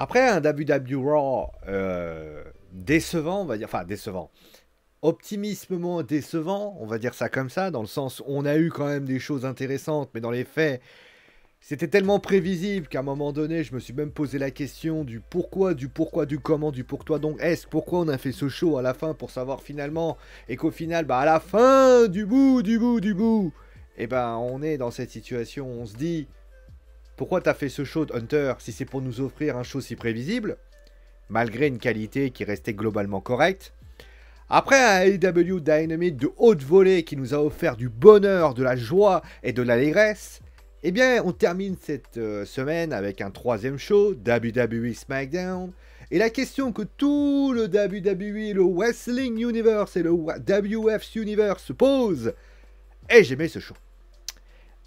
Après un WWE Raw euh, décevant, on va dire, enfin décevant, optimismement décevant, on va dire ça comme ça, dans le sens on a eu quand même des choses intéressantes, mais dans les faits, c'était tellement prévisible qu'à un moment donné, je me suis même posé la question du pourquoi, du pourquoi, du comment, du pourquoi Donc, est-ce pourquoi on a fait ce show à la fin pour savoir finalement et qu'au final, bah à la fin du bout, du bout, du bout, et eh ben on est dans cette situation, on se dit pourquoi t'as fait ce show, Hunter, si c'est pour nous offrir un show si prévisible Malgré une qualité qui restait globalement correcte. Après un AEW Dynamite de haute volée qui nous a offert du bonheur, de la joie et de l'allégresse, eh bien, on termine cette euh, semaine avec un troisième show, WWE SmackDown. Et la question que tout le WWE, le Wrestling Universe et le WF Universe se posent, est j'aimais ce show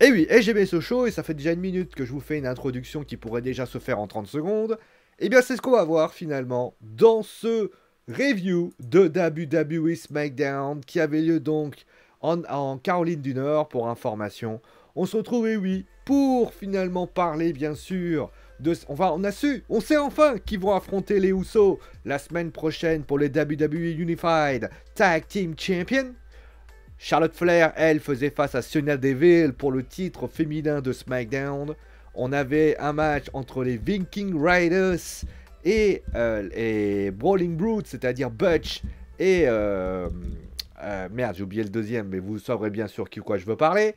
et eh oui, et ce show, et ça fait déjà une minute que je vous fais une introduction qui pourrait déjà se faire en 30 secondes. Et eh bien c'est ce qu'on va voir finalement dans ce review de WWE SmackDown qui avait lieu donc en, Caroline du Nord pour information. On se retrouve, et eh oui, pour finalement parler bien sûr de... On, va, on a su, on sait enfin qu'ils vont affronter les Usos la semaine prochaine pour les WWE Unified Tag Team Champions. Charlotte Flair, elle, faisait face à Sonya Deville pour le titre féminin de SmackDown. On avait un match entre les Viking Riders et, euh, Brawling Brutes, c'est-à-dire Butch et... Euh, euh, merde, j'ai oublié le deuxième, mais vous saurez bien sûr qui quoi je veux parler.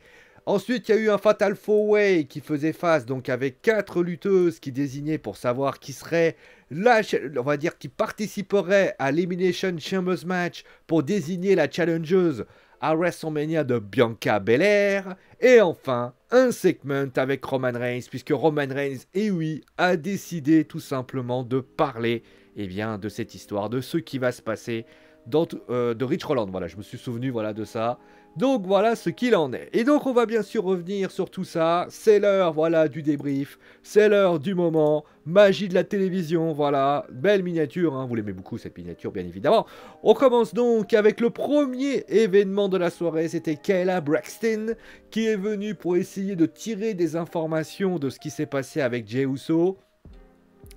Ensuite, il y a eu un Fatal Four Way qui faisait face donc avec quatre lutteuses qui désignaient pour savoir qui serait on va dire qui participerait à l'Elimination Chambers match pour désigner la challengeuse à WrestleMania de Bianca Belair. Et enfin, un segment avec Roman Reigns, puisque Roman Reigns, et eh oui, a décidé tout simplement de parler eh bien, de cette histoire, de ce qui va se passer dans, euh, de Rich Roland. Voilà, je me suis souvenu voilà, de ça. Donc voilà ce qu'il en est. Et donc on va bien sûr revenir sur tout ça. C'est l'heure, voilà, du débrief. C'est l'heure du moment. Magie de la télévision, voilà. Belle miniature, hein. vous l'aimez beaucoup cette miniature, bien évidemment. On commence donc avec le premier événement de la soirée. C'était Kayla Braxton qui est venue pour essayer de tirer des informations de ce qui s'est passé avec Jey Uso.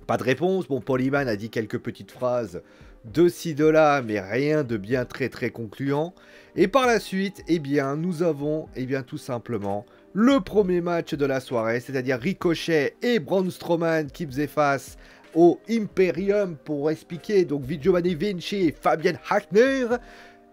Pas de réponse. Bon, Polyman a dit quelques petites phrases de ci, de là, mais rien de bien très très concluant. Et par la suite, eh bien, nous avons eh bien, tout simplement le premier match de la soirée, c'est-à-dire Ricochet et Braun Strowman qui faisaient face au Imperium pour expliquer donc Giovanni Vinci et Fabian Hackner.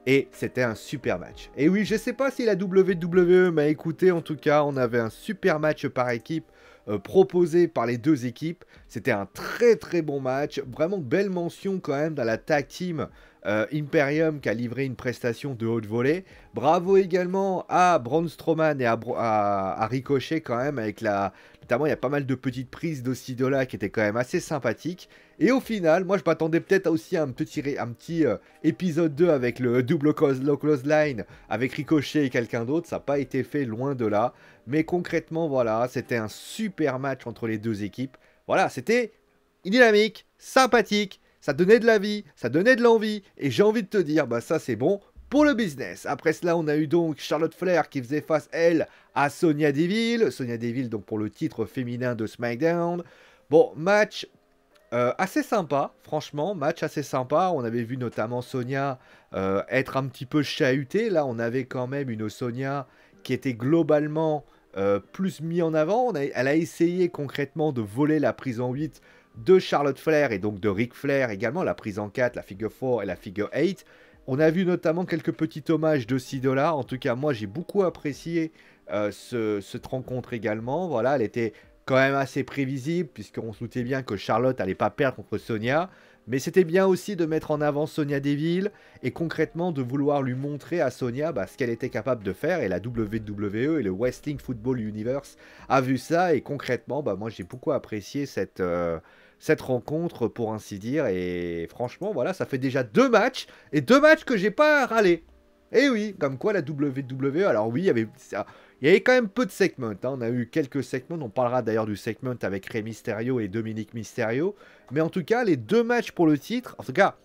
Et c'était un super match. Et oui, je ne sais pas si la WWE m'a écouté, en tout cas, on avait un super match par équipe euh, proposé par les deux équipes. C'était un très très bon match, vraiment belle mention quand même dans la tag team euh, Imperium qui a livré une prestation de haute volée. Bravo également à Braun Strowman et à, Ricochet quand même avec la... Notamment, il y a pas mal de petites prises de qui étaient quand même assez sympathiques. Et au final, moi je m'attendais peut-être aussi à un petit, un petit euh, épisode 2 avec le double close, close line avec Ricochet et quelqu'un d'autre. Ça n'a pas été fait loin de là. Mais concrètement, voilà, c'était un super match entre les deux équipes. Voilà, c'était dynamique, sympathique, ça donnait de la vie, ça donnait de l'envie. Et j'ai envie de te dire, bah ça c'est bon pour le business. Après cela, on a eu donc Charlotte Flair qui faisait face, elle, à Sonia Deville. Sonia Deville, donc pour le titre féminin de SmackDown. Bon, match euh, assez sympa, franchement, match assez sympa. On avait vu notamment Sonia euh, être un petit peu chahutée. Là, on avait quand même une Sonia qui était globalement euh, plus mis en avant. elle a essayé concrètement de voler la prise en 8 de Charlotte Flair et donc de Ric Flair également, la prise en 4, la figure 4 et la figure 8. On a vu notamment quelques petits hommages de Sidola, En tout cas, moi, j'ai beaucoup apprécié euh, cette rencontre également. Voilà, elle était quand même assez prévisible, puisqu'on se doutait bien que Charlotte n'allait pas perdre contre Sonia. Mais c'était bien aussi de mettre en avant Sonia Deville et concrètement de vouloir lui montrer à Sonia bah, ce qu'elle était capable de faire. Et la WWE et le Wrestling Football Universe a vu ça et concrètement, bah, moi j'ai beaucoup apprécié cette, euh, cette rencontre pour ainsi dire. Et franchement, voilà, ça fait déjà deux matchs et deux matchs que j'ai pas râlé. Et eh oui, comme quoi la WWE, alors oui, il y avait, il y quand même peu de segments. Hein. On a eu quelques segments, on parlera d'ailleurs du segment avec Rey Mysterio et Dominique Mysterio. Mais en tout cas, les deux matchs pour le titre, en tout cas,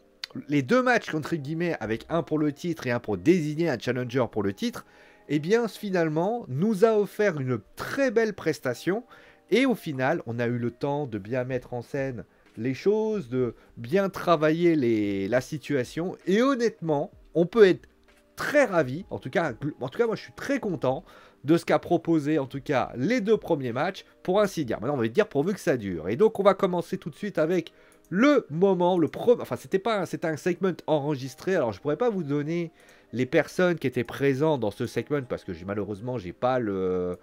les deux matchs entre guillemets avec un pour le titre et un pour désigner un challenger pour le titre, eh bien finalement, nous a offert une très belle prestation. Et au final, on a eu le temps de bien mettre en scène les choses, de bien travailler la situation. Et honnêtement, on peut être très ravi, en tout cas, en tout cas moi je suis très content de ce qu'a proposé en tout cas les deux premiers matchs, pour ainsi dire. Maintenant on va dire pourvu que ça dure. Et donc on va commencer tout de suite avec le moment, le premier, enfin c'était pas, c'était un segment enregistré, alors je pourrais pas vous donner les personnes qui étaient présentes dans ce segment parce que malheureusement j'ai pas le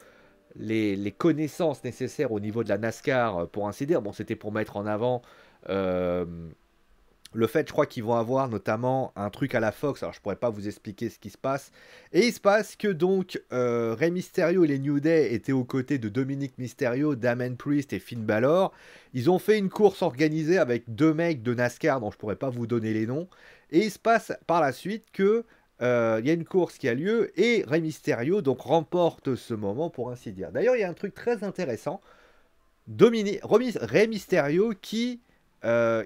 les, connaissances nécessaires au niveau de la NASCAR euh, pour ainsi dire. Bon c'était pour mettre en avant euh, le fait, je crois qu'ils vont avoir notamment un truc à la Fox, alors je pourrais pas vous expliquer ce qui se passe. Et il se passe que donc euh, Rey Mysterio et les New Day étaient aux côtés de Dominique Mysterio, Damon Priest et Finn Balor. Ils ont fait une course organisée avec deux mecs de NASCAR dont je pourrais pas vous donner les noms. Et il se passe par la suite que euh, il y a une course qui a lieu et Rey Mysterio donc remporte ce moment pour ainsi dire. D'ailleurs, il y a un truc très intéressant. Dominique, Rey Mysterio qui euh,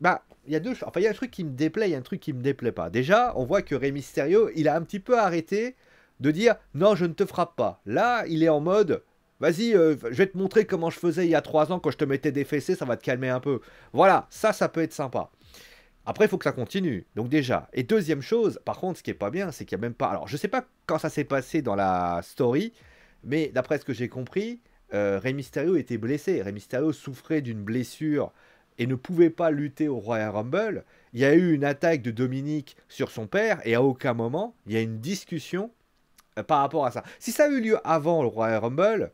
bah, il y a deux enfin il y a un truc qui me déplaît, il y a un truc qui me déplaît pas. Déjà, on voit que Rey Mysterio, il a un petit peu arrêté de dire non, je ne te frappe pas. Là, il est en mode vas-y, euh, je vais te montrer comment je faisais il y a trois ans quand je te mettais des fessées, ça va te calmer un peu. Voilà, ça, ça peut être sympa. Après, il faut que ça continue. Donc déjà. Et deuxième chose, par contre, ce qui est pas bien, c'est qu'il y a même pas. Alors, je sais pas quand ça s'est passé dans la story, mais d'après ce que j'ai compris, euh, Rey Mysterio était blessé. Rey Mysterio souffrait d'une blessure et ne pouvait pas lutter au Royal Rumble, il y a eu une attaque de Dominique sur son père et à aucun moment il y a une discussion euh, par rapport à ça. Si ça a eu lieu avant le Royal Rumble,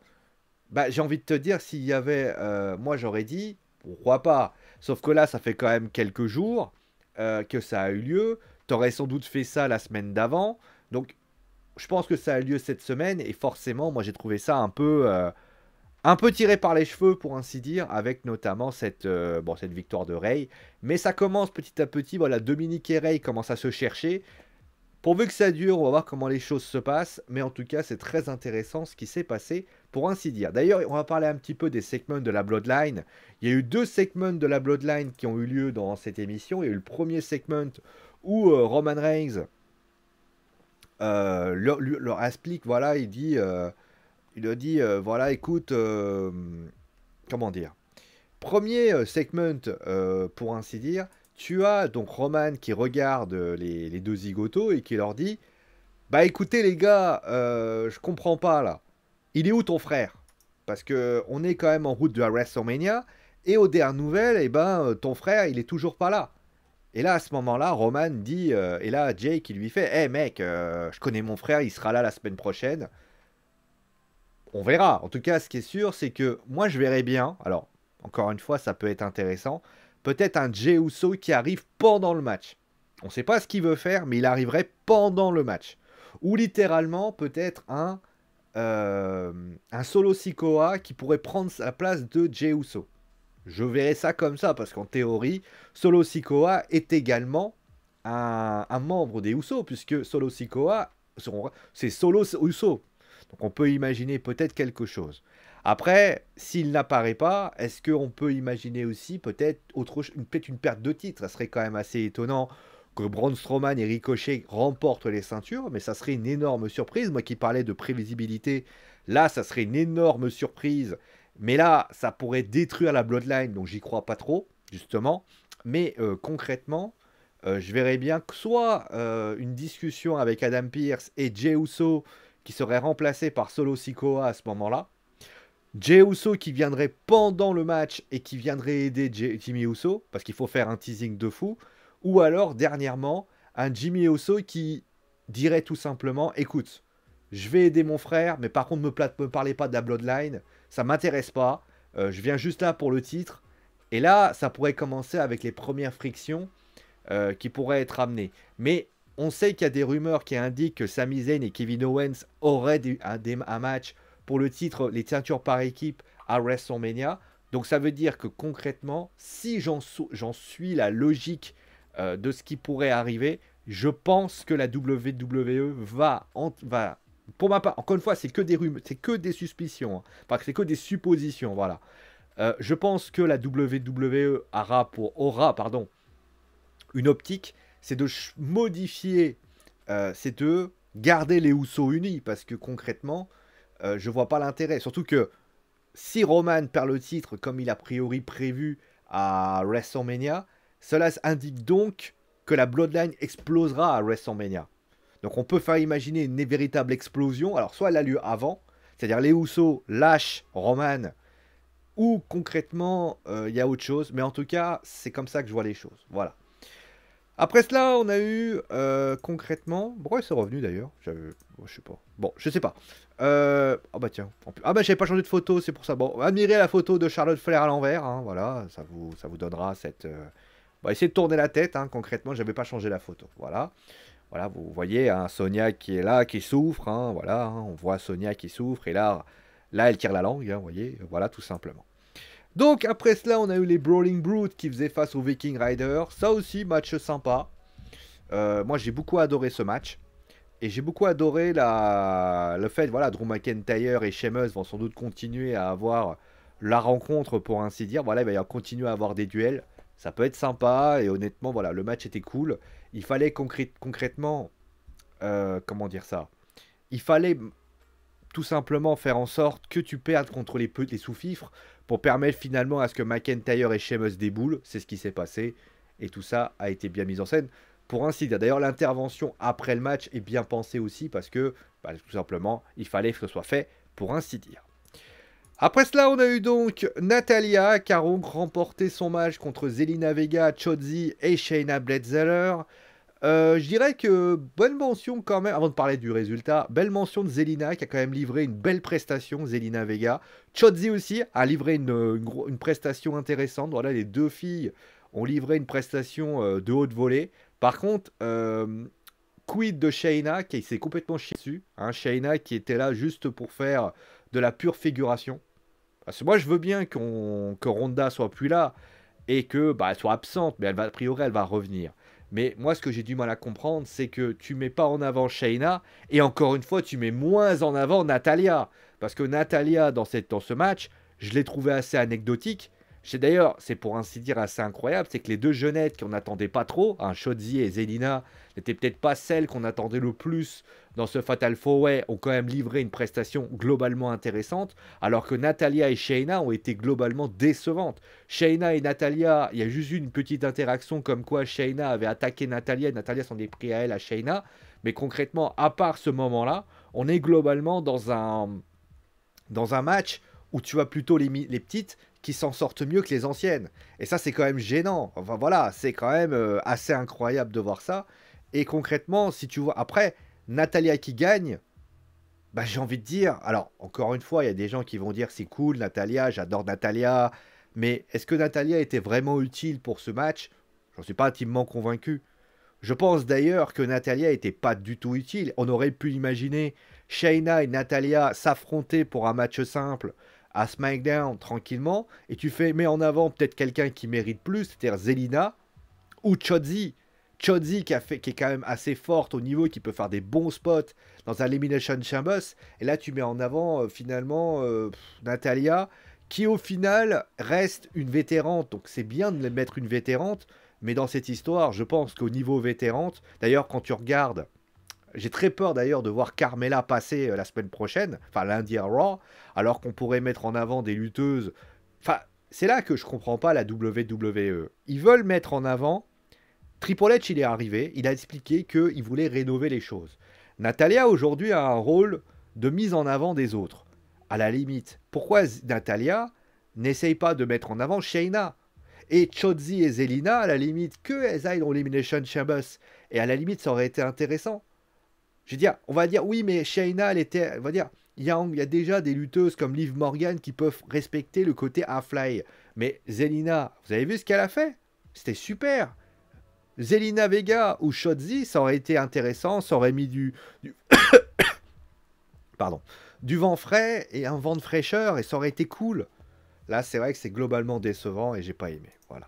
bah, j'ai envie de te dire s'il y avait, euh, moi j'aurais dit pourquoi pas. Sauf que là, ça fait quand même quelques jours euh, que ça a eu lieu. T'aurais sans doute fait ça la semaine d'avant. Donc, je pense que ça a eu lieu cette semaine et forcément, moi j'ai trouvé ça un peu un peu tiré par les cheveux pour ainsi dire, avec notamment cette, euh, bon, cette victoire de Rey. Mais ça commence petit à petit, voilà, Dominique et Rey commencent à se chercher. Pourvu que ça dure, on va voir comment les choses se passent, mais en tout cas c'est très intéressant ce qui s'est passé pour ainsi dire. D'ailleurs, on va parler un petit peu des segments de la Bloodline. Il y a eu deux segments de la Bloodline qui ont eu lieu dans cette émission. Il y a eu le premier segment où euh, Roman Reigns euh, leur, explique, voilà, il dit il a dit euh, voilà, écoute, euh, comment dire Premier euh, segment, pour ainsi dire, tu as donc Roman qui regarde les, deux zigotos et qui leur dit Bah écoutez, les gars, je comprends pas là. Il est où ton frère Parce que on est quand même en route de la WrestleMania. Et aux dernières nouvelles, et eh ben, ton frère, il est toujours pas là. Et là, à ce moment-là, Roman dit, et là, Jake, qui lui fait, hé mec, je connais mon frère, il sera là la semaine prochaine on verra. En tout cas, ce qui est sûr, c'est que moi, je verrais bien. Alors, encore une fois, ça peut être intéressant. Peut-être un Jey qui arrive pendant le match. On ne sait pas ce qu'il veut faire, mais il arriverait pendant le match. Ou littéralement, peut-être un, euh, un solo Sikoa qui pourrait prendre la place de Jey Je verrais ça comme ça, parce qu'en théorie, Solo Sikoa est également un, membre des Uso, puisque Solo Sikoa, c'est Solo Uso. Donc on peut imaginer peut-être quelque chose. Après, s'il n'apparaît pas, est-ce qu'on peut imaginer aussi peut-être autre, peut une perte de titre Ça serait quand même assez étonnant que Braun Strowman et Ricochet remportent les ceintures, mais ça serait une énorme surprise. Moi qui parlais de prévisibilité, là, ça serait une énorme surprise. Mais là, ça pourrait détruire la Bloodline, donc j'y crois pas trop, justement. Mais euh, concrètement, euh, je verrais bien que soit euh, une discussion avec Adam Pierce et Jay Uso serait remplacé par Solo Sikoa à ce moment-là. Jey Uso qui viendrait pendant le match et qui viendrait aider Jimmy Uso, parce qu'il faut faire un teasing de fou. Ou alors, dernièrement, un Jimmy Uso qui dirait tout simplement Écoute, je vais aider mon frère, mais par contre, ne me, parlez pas de la Bloodline, ça m'intéresse pas, euh, je viens juste là pour le titre. Et là, ça pourrait commencer avec les premières frictions euh, qui pourraient être amenées. Mais on sait qu'il y a des rumeurs qui indiquent que Sami Zayn et Kevin Owens auraient un, match pour le titre les ceintures par équipe à WrestleMania. Donc ça veut dire que concrètement, si j'en suis la logique euh, de ce qui pourrait arriver, je pense que la WWE va, va pour ma part, encore une fois, c'est que des rumeurs, c'est que des suspicions, parce hein. que c'est que des suppositions, voilà. Euh, je pense que la WWE aura pour, aura, pardon, une optique c'est de modifier, euh, c'est de garder les Housseaux unis, parce que concrètement, euh, je vois pas l'intérêt. Surtout que si Roman perd le titre, comme il a priori prévu à WrestleMania, cela indique donc que la Bloodline explosera à WrestleMania. Donc on peut faire imaginer une véritable explosion. Alors soit elle a lieu avant, c'est-à-dire les Housseaux lâchent Roman, ou concrètement euh, il y a autre chose. Mais en tout cas, c'est comme ça que je vois les choses. Voilà. Après cela, on a eu euh, concrètement. Pourquoi s'est revenu d'ailleurs je Je sais pas. Bon, je sais pas. Euh... Ah, bah tiens. Ah bah j'avais pas changé de photo, c'est pour ça. Bon, admirez la photo de Charlotte Flair à l'envers. Hein, voilà, ça vous, ça vous donnera cette. Euh... essayez de tourner la tête. concrètement, hein, concrètement, j'avais pas changé la photo. Voilà. Voilà, vous voyez un hein, Sonia qui est là, qui souffre. voilà, on voit Sonia qui souffre. Et là, là, elle tire la langue. vous voyez. Voilà, tout simplement. Donc après cela, on a eu les Brawling Brutes qui faisaient face aux Viking Riders. Ça aussi, match sympa. Euh, moi, j'ai beaucoup adoré ce match. Et j'ai beaucoup adoré le fait, voilà, Drew McIntyre et Sheamus vont sans doute continuer à avoir la rencontre, pour ainsi dire. Voilà, il va continuer à avoir des duels. Ça peut être sympa. Et honnêtement, voilà, le match était cool. Il fallait concrètement... Euh, comment dire ça Il fallait tout simplement faire en sorte que tu perdes contre les, les sous-fifres pour permettre finalement à ce que McIntyre et Sheamus déboulent. C'est ce qui s'est passé. Et tout ça a été bien mis en scène. Pour ainsi dire, d'ailleurs, l'intervention après le match est bien pensée aussi parce que, bah, tout simplement, il fallait que ce soit fait pour ainsi dire. Après cela, on a eu donc Natalia qui remporter remporté son match contre Zelina Vega, Chozi et Shayna Bledzeller. Euh, je dirais que bonne mention quand même, avant de parler du résultat, belle mention de Zelina qui a quand même livré une belle prestation, Zelina Vega. Chozzi aussi a livré une, euh, prestation intéressante. Voilà, les deux filles ont livré une prestation euh, de haute volée. Par contre, quid de Shayna qui s'est complètement chié dessus. Hein, Shayna qui était là juste pour faire de la pure figuration. Parce que moi je veux bien qu'on que Ronda soit plus là et que bah, soit absente, mais elle va, a priori elle va revenir. Mais moi, ce que j'ai du mal à comprendre, c'est que tu mets pas en avant Shayna, et encore une fois, tu mets moins en avant Natalia. Parce que Natalia, dans, cette, dans ce match, je l'ai trouvé assez anecdotique. C'est d'ailleurs, c'est pour ainsi dire assez incroyable, c'est que les deux jeunettes qu'on n'attendait pas trop, hein, et Zelina, n'étaient peut-être pas celles qu'on attendait le plus dans ce Fatal 4 Way, ont quand même livré une prestation globalement intéressante, alors que Natalia et Shayna ont été globalement décevantes. Shayna et Natalia, il y a juste eu une petite interaction comme quoi Shayna avait attaqué Natalia et Natalia s'en est pris à elle à Shayna, mais concrètement, à part ce moment-là, on est globalement dans un, dans un match où tu vois plutôt les, petites qui s'en sortent mieux que les anciennes. Et ça, c'est quand même gênant. Enfin voilà, c'est quand même euh, assez incroyable de voir ça. Et concrètement, si tu vois, après, Natalia qui gagne, bah, j'ai envie de dire, alors encore une fois, il y a des gens qui vont dire c'est cool Natalia, j'adore Natalia, mais est-ce que Natalia était vraiment utile pour ce match J'en suis pas intimement convaincu. Je pense d'ailleurs que Natalia était pas du tout utile. On aurait pu imaginer Shayna et Natalia s'affronter pour un match simple à SmackDown tranquillement et tu fais mets en avant peut-être quelqu'un qui mérite plus, c'est-à-dire Zelina ou Chodzi. Chodzi qui, qui est quand même assez forte au niveau, qui peut faire des bons spots dans un Elimination Chambers, Et là, tu mets en avant euh, finalement euh, Natalia, qui au final reste une vétérante. Donc c'est bien de mettre une vétérante, mais dans cette histoire, je pense qu'au niveau vétérante, d'ailleurs quand tu regardes j'ai très peur d'ailleurs de voir Carmela passer euh, la semaine prochaine, enfin lundi à Raw, alors qu'on pourrait mettre en avant des lutteuses. Enfin, c'est là que je comprends pas la WWE. Ils veulent mettre en avant. Triple H, il est arrivé, il a expliqué qu'il voulait rénover les choses. Natalia aujourd'hui a un rôle de mise en avant des autres. À la limite, pourquoi Natalia n'essaye pas de mettre en avant Shayna et chozzi et Zelina, à la limite, que elles aillent dans Elimination Chambers. Et à la limite, ça aurait été intéressant. Je veux dire, on va dire, oui, mais Shayna, elle était. On va dire, il y, il y a déjà des lutteuses comme Liv Morgan qui peuvent respecter le côté fly. Mais Zelina, vous avez vu ce qu'elle a fait C'était super. Zelina Vega ou Shotzi, ça aurait été intéressant, ça aurait mis du... Pardon. Du vent frais et un vent de fraîcheur, et ça aurait été cool. Là, c'est vrai que c'est globalement décevant et j'ai pas aimé. Voilà.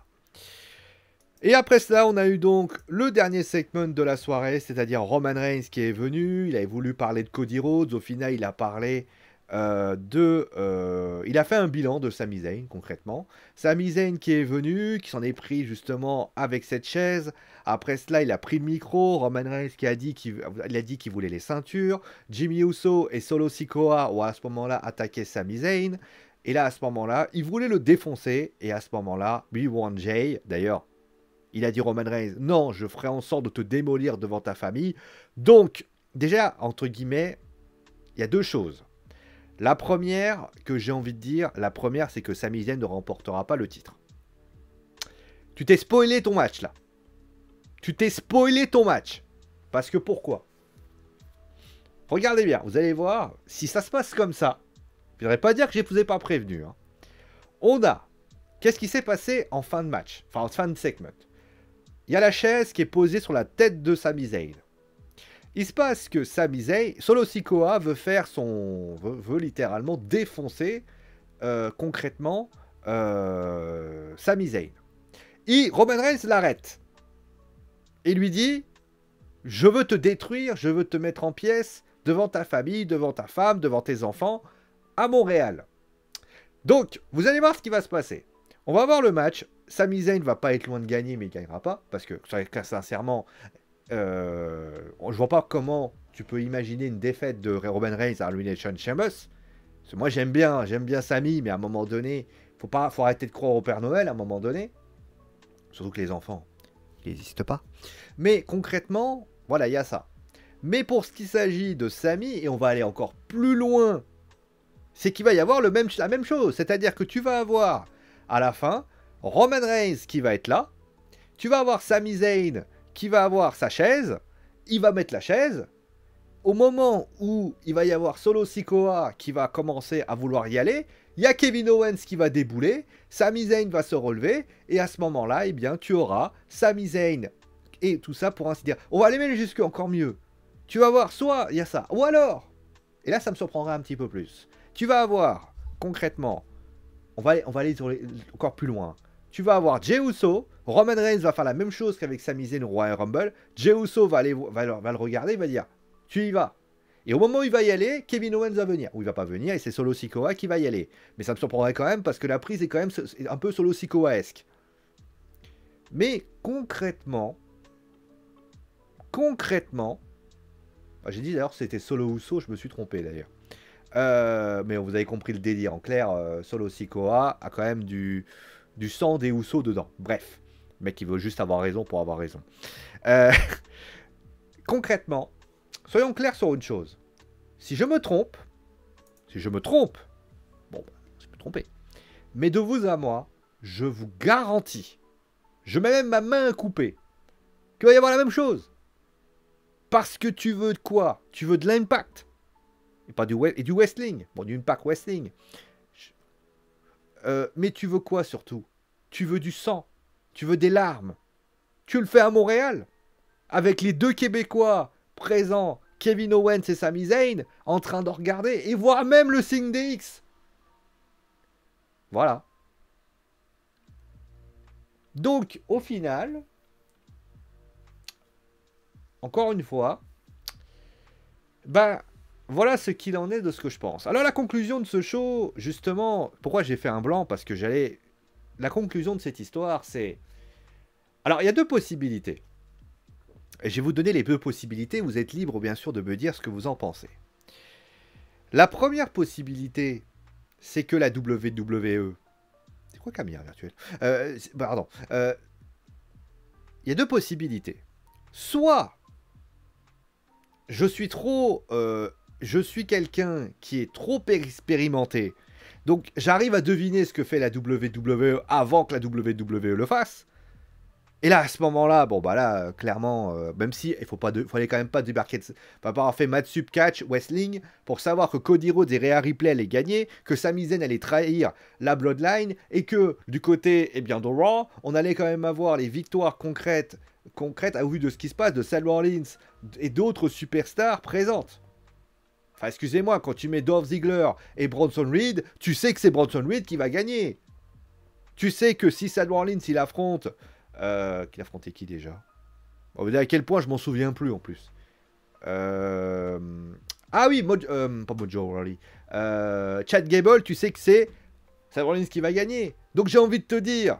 Et après cela, on a eu donc le dernier segment de la soirée, c'est-à-dire Roman Reigns qui est venu, il avait voulu parler de Cody Rhodes, au final il a parlé euh, de... Euh, il a fait un bilan de Sami Zayn concrètement. Sami Zayn qui est venu, qui s'en est pris justement avec cette chaise. Après cela, il a pris le micro. Roman Reigns qui a dit qu'il qu'il voulait les ceintures. Jimmy Uso et Solo Sikoa ont à ce moment-là attaqué Sami Zayn. Et là, à ce moment-là, il voulait le défoncer. Et à ce moment-là, B1J, d'ailleurs, il a dit Roman Reigns, non, je ferai en sorte de te démolir devant ta famille. Donc, déjà, entre guillemets, il y a deux choses. La première que j'ai envie de dire, la première, c'est que Sami Zayn ne remportera pas le titre. Tu t'es spoilé ton match là. Tu t'es spoilé ton match. Parce que pourquoi Regardez bien, vous allez voir, si ça se passe comme ça, je ne voudrais pas dire que je ne vous ai pas prévenu. Hein. On a, qu'est-ce qui s'est passé en fin de match, enfin en fin de segment il y a la chaise qui est posée sur la tête de Sami Zayn. Il se passe que Sami Zayn, Solo Sikoa veut faire son. veut, littéralement défoncer euh, concrètement euh, Sami Zayn. Et Roman Reigns l'arrête. Et lui dit Je veux te détruire, je veux te mettre en pièces devant ta famille, devant ta femme, devant tes enfants, à Montréal. Donc, vous allez voir ce qui va se passer. On va voir le match. Sami Zayn va pas être loin de gagner, mais il gagnera pas. Parce que, sincèrement, je euh, je vois pas comment tu peux imaginer une défaite de Robin Reigns à Elimination Sheamus. moi, j'aime bien, j'aime bien Sami, mais à un moment donné, faut pas, faut arrêter de croire au Père Noël à un moment donné. Surtout que les enfants, ils n'existent pas. Mais concrètement, voilà, il y a ça. Mais pour ce qui s'agit de Sami, et on va aller encore plus loin, c'est qu'il va y avoir la même chose. C'est-à-dire que tu vas avoir à la fin Roman Reigns qui va être là. Tu vas avoir Sami Zayn qui va avoir sa chaise. Il va mettre la chaise. Au moment où il va y avoir Solo Sikoa qui va commencer à vouloir y aller, il y a Kevin Owens qui va débouler, Sami Zayn va se relever, et à ce moment-là, eh bien, tu auras Sami Zayn et tout ça pour ainsi dire. On va aller même jusque encore mieux. Tu vas voir, soit il y a ça, ou alors, et là ça me surprendra un petit peu plus, tu vas avoir concrètement, on va aller, encore plus loin, tu vas avoir Jey Uso, Roman Reigns va faire la même chose qu'avec sa Zayn Roy Royal Rumble, Jey Uso va, aller, va, le regarder, il va dire « tu y vas ». Et au moment où il va y aller, Kevin Owens va venir. Ou il va pas venir, et c'est Solo Sikoa qui va y aller. Mais ça me surprendrait quand même, parce que la prise est quand même un peu Solo Sikoa-esque. Mais concrètement, concrètement, ah, j'ai dit d'ailleurs c'était Solo Uso, je me suis trompé d'ailleurs. Euh, mais vous avez compris le délire. En clair, euh, Solo Sikoa a quand même du, du sang des Housseaux dedans. Bref, le mec, il veut juste avoir raison pour avoir raison. Euh, concrètement, soyons clairs sur une chose. Si je me trompe, si je me trompe, bon, bah, je peux tromper. Mais de vous à moi, je vous garantis, je mets même ma main à couper, qu'il va y avoir la même chose. Parce que tu veux de quoi Tu veux de l'impact. Et pas du, et du wrestling. Bon, du impact wrestling. Euh, mais tu veux quoi surtout Tu veux du sang, tu veux des larmes. Tu le fais à Montréal, avec les deux Québécois présents, Kevin Owens et Sami Zayn, en train de regarder, et voir même le signe DX. Voilà. Donc, au final, encore une fois, bah, voilà ce qu'il en est de ce que je pense. Alors la conclusion de ce show, justement, pourquoi j'ai fait un blanc Parce que j'allais... La conclusion de cette histoire, c'est... Alors il y a deux possibilités. Et je vais vous donner les deux possibilités. Vous êtes libre, bien sûr, de me dire ce que vous en pensez. La première possibilité, c'est que la WWE... C'est quoi Camille virtuelle euh, bah, Pardon. Euh, il y a deux possibilités. Soit je suis trop euh, je suis quelqu'un qui est trop expérimenté. Donc j'arrive à deviner ce que fait la WWE avant que la WWE le fasse. Et là, à ce moment-là, bon bah là, clairement, euh, même si il faut pas, fallait quand même pas débarquer, de, pas avoir fait Matsup Catch Wrestling pour savoir que Cody Rhodes et Rhea Ripley allaient gagner, que Sami Zayn allait trahir la Bloodline et que du côté, eh bien, de on allait quand même avoir les victoires concrètes, concrètes à vue de ce qui se passe de Sal Orleans et d'autres superstars présentes excusez-moi, quand tu mets Dove Ziegler et Bronson Reed, tu sais que c'est Bronson Reed qui va gagner. Tu sais que si Seth Rollins, il affronte... Euh, qu'il affrontait qui déjà On oh, va à quel point je m'en souviens plus en plus. Euh, ah oui, Mojo, euh, pas Mojo euh, Chad Gable, tu sais que c'est Seth qui va gagner. Donc j'ai envie de te dire,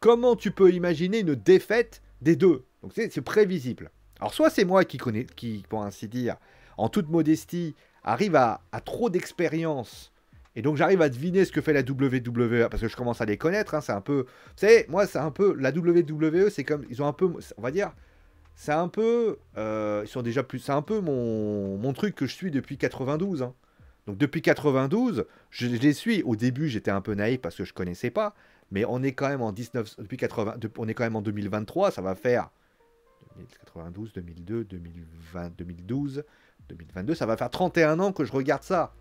comment tu peux imaginer une défaite des deux Donc c'est prévisible. Alors soit c'est moi qui connais, qui, pour ainsi dire, en toute modestie, arrive à, trop d'expérience. Et donc j'arrive à deviner ce que fait la WWE parce que je commence à les connaître. Hein, c'est un peu, vous savez, moi c'est un peu la WWE, c'est comme ils ont un peu, on va dire, c'est un peu, euh, ils sont déjà plus, c'est un peu mon, mon, truc que je suis depuis 92. Hein. Donc depuis 92, je, les suis. Au début, j'étais un peu naïf parce que je connaissais pas, mais on est quand même en 19, depuis 80, on est quand même en 2023, ça va faire 92, 2002, 2020, 2012. 2022, ça va faire 31 ans que je regarde ça.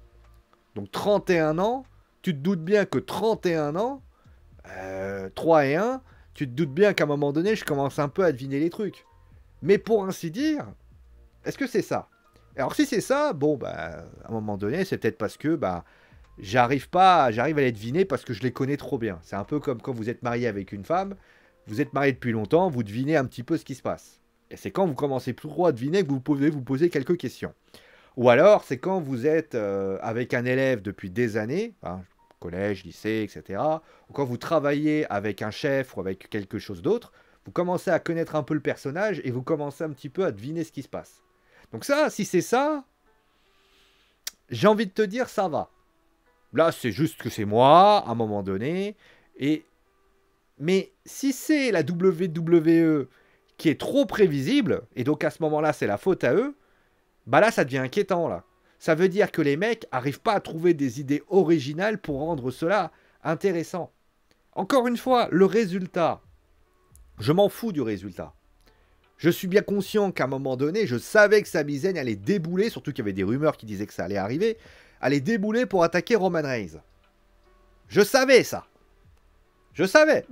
Donc 31 ans, tu te doutes bien que 31 ans, 3 euh, et 1, tu te doutes bien qu'à un moment donné, je commence un peu à deviner les trucs. Mais pour ainsi dire, est-ce que c'est ça Alors si c'est ça, bon, bah, à un moment donné, c'est peut-être parce que bah, j'arrive pas, j'arrive à les deviner parce que je les connais trop bien. C'est un peu comme quand vous êtes marié avec une femme, vous êtes marié depuis longtemps, vous devinez un petit peu ce qui se passe. Et c'est quand vous commencez plus trop à deviner que vous pouvez vous poser quelques questions. Ou alors, c'est quand vous êtes euh, avec un élève depuis des années, hein, collège, lycée, etc., ou quand vous travaillez avec un chef ou avec quelque chose d'autre, vous commencez à connaître un peu le personnage et vous commencez un petit peu à deviner ce qui se passe. Donc ça, si c'est ça, j'ai envie de te dire, ça va. Là, c'est juste que c'est moi, à un moment donné, et... Mais si c'est la WWE qui est trop prévisible, et donc à ce moment-là, c'est la faute à eux, bah là, ça devient inquiétant, là. Ça veut dire que les mecs n'arrivent pas à trouver des idées originales pour rendre cela intéressant. Encore une fois, le résultat, je m'en fous du résultat. Je suis bien conscient qu'à un moment donné, je savais que misaine allait débouler, surtout qu'il y avait des rumeurs qui disaient que ça allait arriver, allait débouler pour attaquer Roman Reigns. Je savais ça. Je savais.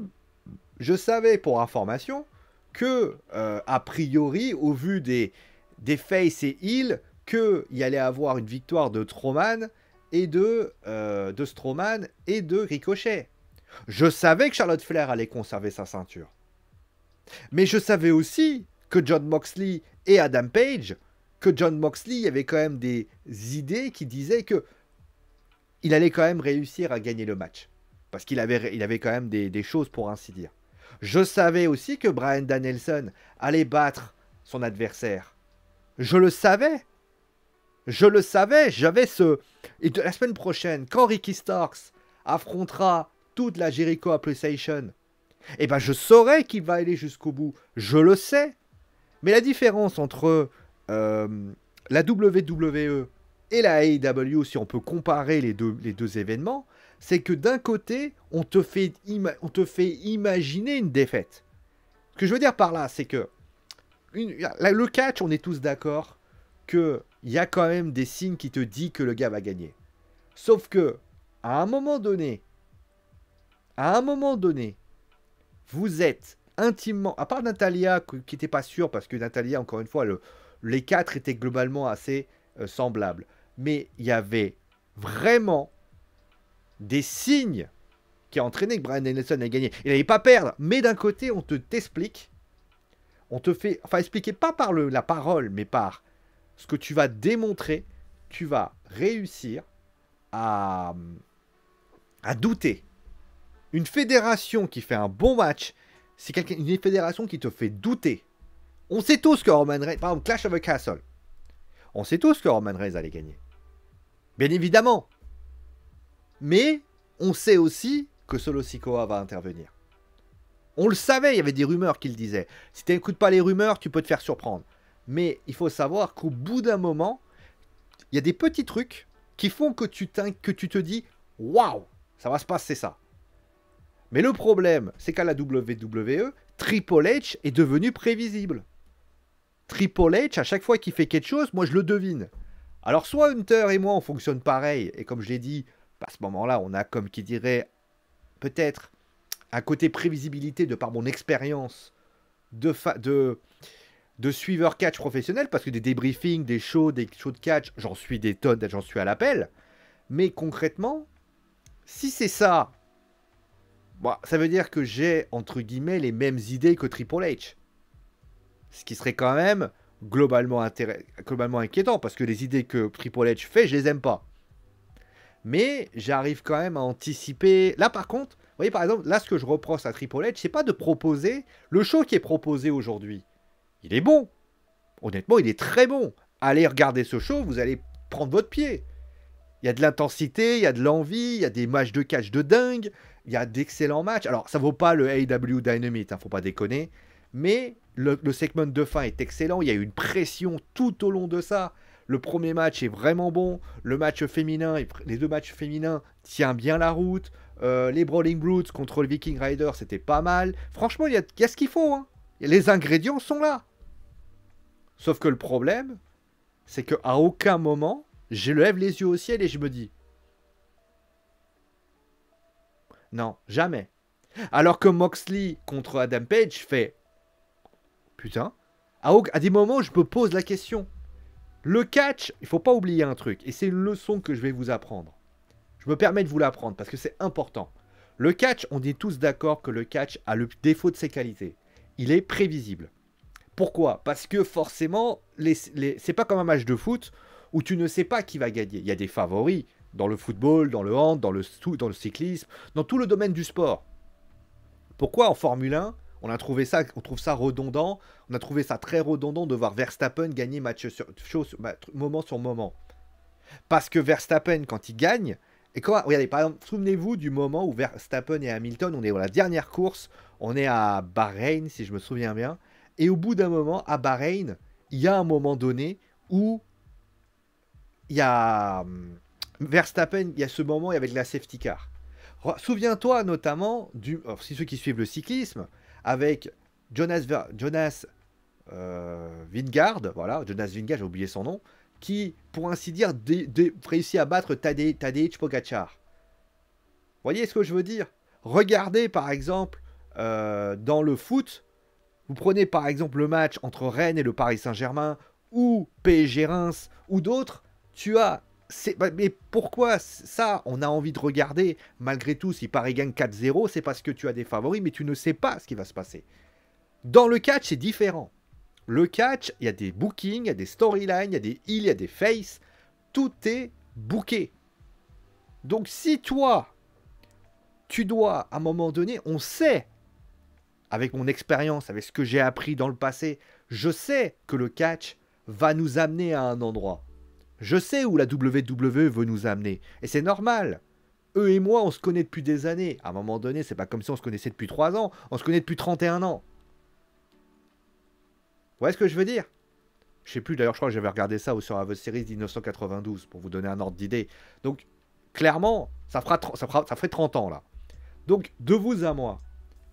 Je savais pour information que, euh, a priori, au vu des, des face et heal, qu'il allait avoir une victoire de Strowman et de, euh, de et de Ricochet. Je savais que Charlotte Flair allait conserver sa ceinture. Mais je savais aussi que John Moxley et Adam Page, que John Moxley avait quand même des idées qui disaient que il allait quand même réussir à gagner le match. Parce qu'il avait, il avait quand même des choses pour ainsi dire. Je savais aussi que Brian Danielson allait battre son adversaire. Je le savais. Je le savais. J'avais ce. la semaine prochaine, quand Ricky Starks affrontera toute la Jericho Appreciation, eh ben je saurais qu'il va aller jusqu'au bout. Je le sais. Mais la différence entre euh, la WWE et la AEW, si on peut comparer les les deux événements, c'est que d'un côté, on te, fait on te fait imaginer une défaite. Ce que je veux dire par là, c'est que le catch, on est tous d'accord qu'il y a quand même des signes qui te disent que le gars va gagner. Sauf que, à un moment donné, à un moment donné, vous êtes intimement, à part Natalia qui n'était pas sûre, parce que Natalia, encore une fois, les quatre étaient globalement assez euh, semblables, mais il y avait vraiment des signes qui a entraîné que Brian Nelson a gagné. Il n'allait pas perdre, mais d'un côté, on te t'explique, on te fait, enfin expliquer pas par la parole, mais par ce que tu vas démontrer, tu vas réussir à, douter. Une fédération qui fait un bon match, c'est une fédération qui te fait douter. On sait tous que Roman Reigns, par exemple Clash of the Castle, on sait tous que Roman Reigns allait gagner. Bien évidemment, mais on sait aussi que Solo Sikoa va intervenir. On le savait, il y avait des rumeurs qu'il disait. Si tu n'écoutes pas les rumeurs, tu peux te faire surprendre. Mais il faut savoir qu'au bout d'un moment, il y a des petits trucs qui font que tu, que tu te dis Waouh, ça va se passer ça. Mais le problème, c'est qu'à la WWE, Triple H est devenu prévisible. Triple H, à chaque fois qu'il fait quelque chose, moi je le devine. Alors soit Hunter et moi on fonctionne pareil, et comme je l'ai dit, à ce moment-là, on a comme qui dirait peut-être un côté prévisibilité de par mon expérience de, de, de suiveur catch professionnel, parce que des débriefings, des shows, des shows de catch, j'en suis des tonnes, j'en suis à l'appel. Mais concrètement, si c'est ça, ça veut dire que j'ai, entre guillemets, les mêmes idées que Triple H. Ce qui serait quand même globalement, globalement inquiétant, parce que les idées que Triple H fait, je les aime pas mais j'arrive quand même à anticiper. Là, par contre, vous voyez, par exemple, là, ce que je reproche à Triple H, c'est pas de proposer le show qui est proposé aujourd'hui. Il est bon. Honnêtement, il est très bon. Allez regarder ce show, vous allez prendre votre pied. Il y a de l'intensité, il y a de l'envie, il y a des matchs de catch de dingue, il y a d'excellents matchs. Alors, ça vaut pas le AW e Dynamite, ne hein, faut pas déconner. Mais le, le segment de fin est excellent, il y a une pression tout au long de ça. Le premier match est vraiment bon. Le match féminin, les deux matchs féminins tiennent bien la route. Euh, les Brawling Brutes contre le Viking Rider, c'était pas mal. Franchement, il y, a a ce qu'il faut. Hein. Les ingrédients sont là. Sauf que le problème, c'est qu'à aucun moment, je lève les yeux au ciel et je me dis Non, jamais. Alors que Moxley contre Adam Page fait Putain. à des moments, je me pose la question le catch, il faut pas oublier un truc, et c'est une leçon que je vais vous apprendre. Je me permets de vous l'apprendre parce que c'est important. Le catch, on est tous d'accord que le catch a le défaut de ses qualités. Il est prévisible. Pourquoi Parce que forcément, c'est pas comme un match de foot où tu ne sais pas qui va gagner. Il y a des favoris dans le football, dans le hand, dans le, dans le cyclisme, dans tout le domaine du sport. Pourquoi en Formule 1, on a trouvé ça, on trouve ça redondant. On a trouvé ça très redondant de voir Verstappen gagner match sur, chose, bah, moment sur moment. Parce que Verstappen, quand il gagne, et quand, regardez, par exemple, souvenez-vous du moment où Verstappen et Hamilton, on est dans la dernière course, on est à Bahreïn, si je me souviens bien, et au bout d'un moment, à Bahreïn, il y a un moment donné où il y a hum, Verstappen, il y a ce moment avec la safety car. Souviens-toi notamment du, si ceux qui suivent le cyclisme, avec Jonas, Jonas Vingard, euh, voilà, Jonas Vingard, j'ai oublié son nom, qui, pour ainsi dire, réussit à battre Tadej, Tadej Vous Voyez ce que je veux dire Regardez par exemple euh, dans le foot, vous prenez par exemple le match entre Rennes et le Paris Saint-Germain, ou PSG Reims, ou d'autres, tu as bah, mais pourquoi ça, on a envie de regarder Malgré tout, si Paris gagne 4-0, c'est parce que tu as des favoris, mais tu ne sais pas ce qui va se passer. Dans le catch, c'est différent. Le catch, il y a des bookings, il y a des storylines, il y a des il y a des faces. Tout est booké. Donc si toi, tu dois, à un moment donné, on sait, avec mon expérience, avec ce que j'ai appris dans le passé, je sais que le catch va nous amener à un endroit. Je sais où la WWE veut nous amener. Et c'est normal. Eux et moi, on se connaît depuis des années. À un moment donné, c'est pas comme si on se connaissait depuis 3 ans. On se connaît depuis 31 ans. Vous voyez ce que je veux dire Je sais plus, d'ailleurs, je crois que j'avais regardé ça sur la Series 1992, pour vous donner un ordre d'idée. Donc, clairement, ça, fera, ça, ça ferait 30 ans, là. Donc, de vous à moi,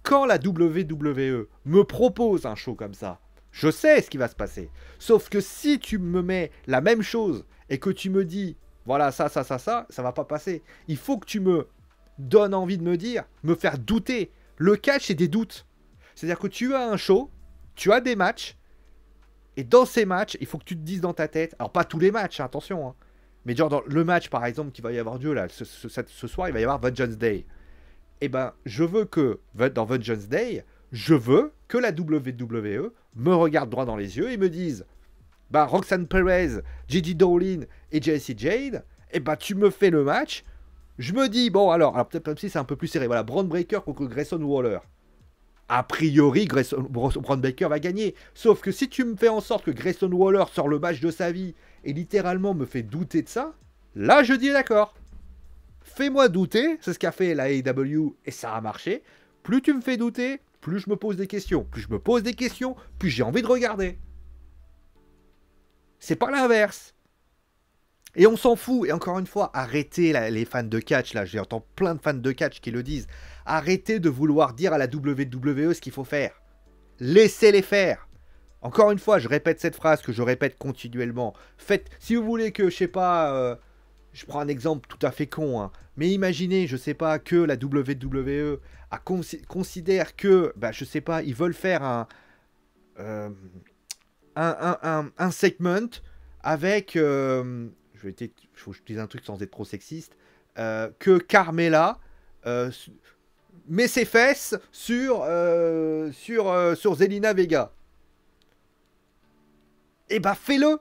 quand la WWE me propose un show comme ça, je sais ce qui va se passer. Sauf que si tu me mets la même chose et que tu me dis, voilà, ça, ça, ça, ça, ça va pas passer. Il faut que tu me donnes envie de me dire, me faire douter. Le catch, c'est des doutes. C'est-à-dire que tu as un show, tu as des matchs, et dans ces matchs, il faut que tu te dises dans ta tête, alors pas tous les matchs, hein, attention, hein, mais genre dans le match par exemple qui va y avoir Dieu là, ce, soir, il va y avoir Vengeance Day. Eh ben, je veux que dans Vengeance Day, je veux que la WWE me regarde droit dans les yeux et me dise bah, Roxanne Perez, Gigi Dolin et JC Jade, et eh bah tu me fais le match. Je me dis, bon alors, alors peut-être même si c'est un peu plus serré, voilà, Braun Breaker contre Grayson Waller. A priori, Grayson, Braun Breaker va gagner. Sauf que si tu me fais en sorte que Grayson Waller sort le match de sa vie et littéralement me fait douter de ça, là je dis d'accord. Fais-moi douter, c'est ce qu'a fait la AEW et ça a marché. Plus tu me fais douter, plus je me pose des questions. Plus je me pose des questions, plus j'ai envie de regarder c'est pas l'inverse. Et on s'en fout. Et encore une fois, arrêtez les fans de catch. Là, j'entends plein de fans de catch qui le disent. Arrêtez de vouloir dire à la WWE ce qu'il faut faire. Laissez-les faire. Encore une fois, je répète cette phrase que je répète continuellement. Faites, si vous voulez que, je sais pas, euh, je prends un exemple tout à fait con, hein. mais imaginez, je sais pas, que la WWE a considère que, bah, je sais pas, ils veulent faire un. Euh, un, segment avec. Euh, je vais faut un truc sans être trop sexiste. Euh, que Carmela euh, met ses fesses sur, sur, sur Zelina Vega. Et eh bah, ben, fais-le!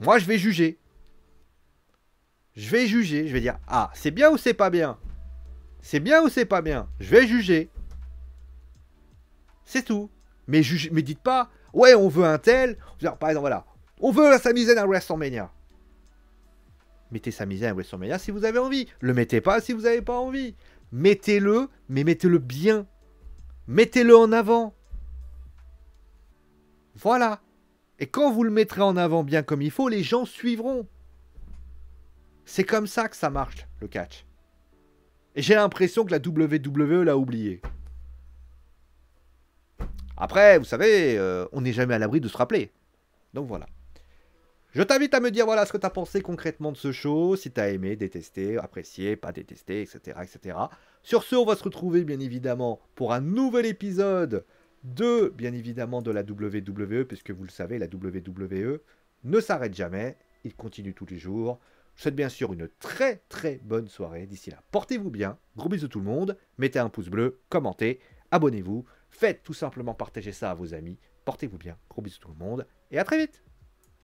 Moi, je vais juger. Je vais juger. Je vais dire Ah, c'est bien ou c'est pas bien C'est bien ou c'est pas bien Je vais juger. C'est tout. Mais, juge... mais dites pas ouais, on veut un tel. par exemple, voilà, on veut la Samizane à WrestleMania. Mettez Samizane à WrestleMania si vous avez envie. Le mettez pas si vous n'avez pas envie. Mettez-le, mais mettez-le bien. Mettez-le en avant. Voilà. Et quand vous le mettrez en avant bien comme il faut, les gens suivront. C'est comme ça que ça marche, le catch. Et j'ai l'impression que la WWE l'a oublié. Après, vous savez, euh, on n'est jamais à l'abri de se rappeler. Donc voilà. Je t'invite à me dire voilà ce que tu as pensé concrètement de ce show, si tu as aimé, détesté, apprécié, pas détesté, etc., etc. Sur ce, on va se retrouver bien évidemment pour un nouvel épisode de, bien évidemment, de la WWE, puisque vous le savez, la WWE ne s'arrête jamais, il continue tous les jours. Je souhaite bien sûr une très très bonne soirée. D'ici là, portez-vous bien, gros bisous tout le monde, mettez un pouce bleu, commentez, abonnez-vous. Faites tout simplement partager ça à vos amis. Portez-vous bien. Gros bisous tout le monde. Et à très vite